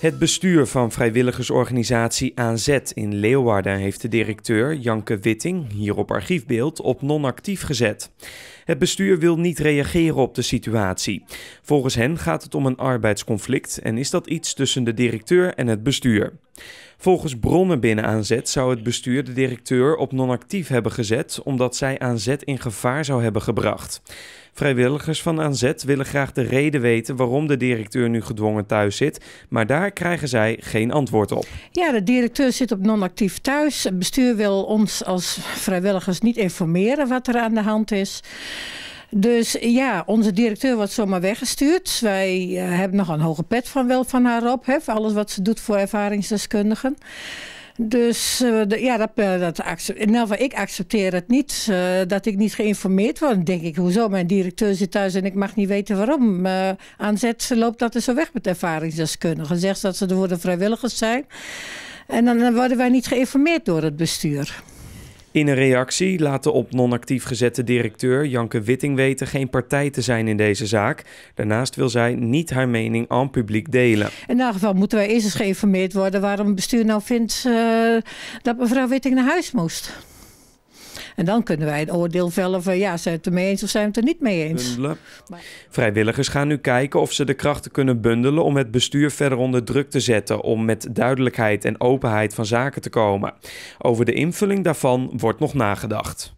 Het bestuur van vrijwilligersorganisatie AZ in Leeuwarden heeft de directeur Janke Witting hier op archiefbeeld op non-actief gezet. Het bestuur wil niet reageren op de situatie. Volgens hen gaat het om een arbeidsconflict en is dat iets tussen de directeur en het bestuur. Volgens bronnen binnen aanzet zou het bestuur de directeur op non-actief hebben gezet omdat zij aanzet in gevaar zou hebben gebracht. Vrijwilligers van aanzet willen graag de reden weten waarom de directeur nu gedwongen thuis zit, maar daar krijgen zij geen antwoord op. Ja, de directeur zit op non-actief thuis. Het bestuur wil ons als vrijwilligers niet informeren wat er aan de hand is. Dus ja, onze directeur wordt zomaar weggestuurd. Wij eh, hebben nog een hoge pet van wel van haar op. Hè, alles wat ze doet voor ervaringsdeskundigen. Dus eh, ja, dat, eh, dat ik accepteer het niet. dat ik niet geïnformeerd word. Dan denk ik, hoezo? Mijn directeur zit thuis en ik mag niet weten waarom. Aanzet, ze loopt dat er zo weg met ervaringsdeskundigen. Zegt dat ze er worden vrijwilligers zijn. En dan worden wij niet geïnformeerd door het bestuur. In een reactie laat de op non-actief gezette directeur Janke Witting weten geen partij te zijn in deze zaak. Daarnaast wil zij niet haar mening aan publiek delen. In elk geval moeten wij eerst eens geïnformeerd worden waarom het bestuur nou vindt eh, dat mevrouw Witting naar huis moest. En dan kunnen wij een oordeel vellen van ja, zijn het er mee eens of zijn we het er niet mee eens. Vrijwilligers gaan nu kijken of ze de krachten kunnen bundelen om het bestuur verder onder druk te zetten. Om met duidelijkheid en openheid van zaken te komen. Over de invulling daarvan wordt nog nagedacht.